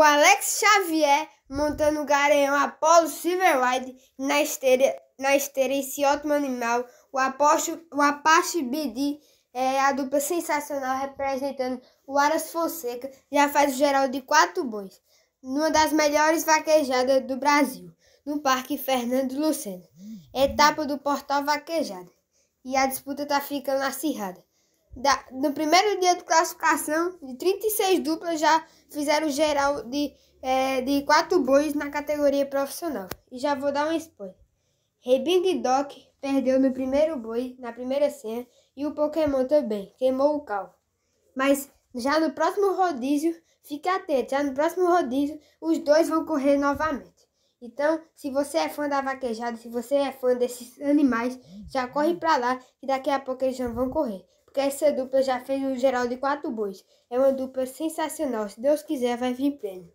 o Alex Xavier montando o garanhão Apollo Silverlight na esteira, na esteira esse ótimo animal, o, Aposto, o Apache BD, é, a dupla sensacional representando o Aras Fonseca, já faz o geral de quatro bois numa das melhores vaquejadas do Brasil, no Parque Fernando Lucena, etapa do Portal Vaquejada, e a disputa está ficando acirrada. Da, no primeiro dia de classificação, de 36 duplas já fizeram geral de, é, de quatro bois na categoria profissional. E já vou dar um spoiler. Rebing Doc perdeu no primeiro boi, na primeira cena, e o Pokémon também, queimou o cal. Mas já no próximo rodízio, fique atento, já no próximo rodízio, os dois vão correr novamente. Então, se você é fã da vaquejada, se você é fã desses animais, já corre para lá que daqui a pouco eles já vão correr. Porque essa dupla já fez um geral de quatro bois. É uma dupla sensacional. Se Deus quiser, vai vir prêmio.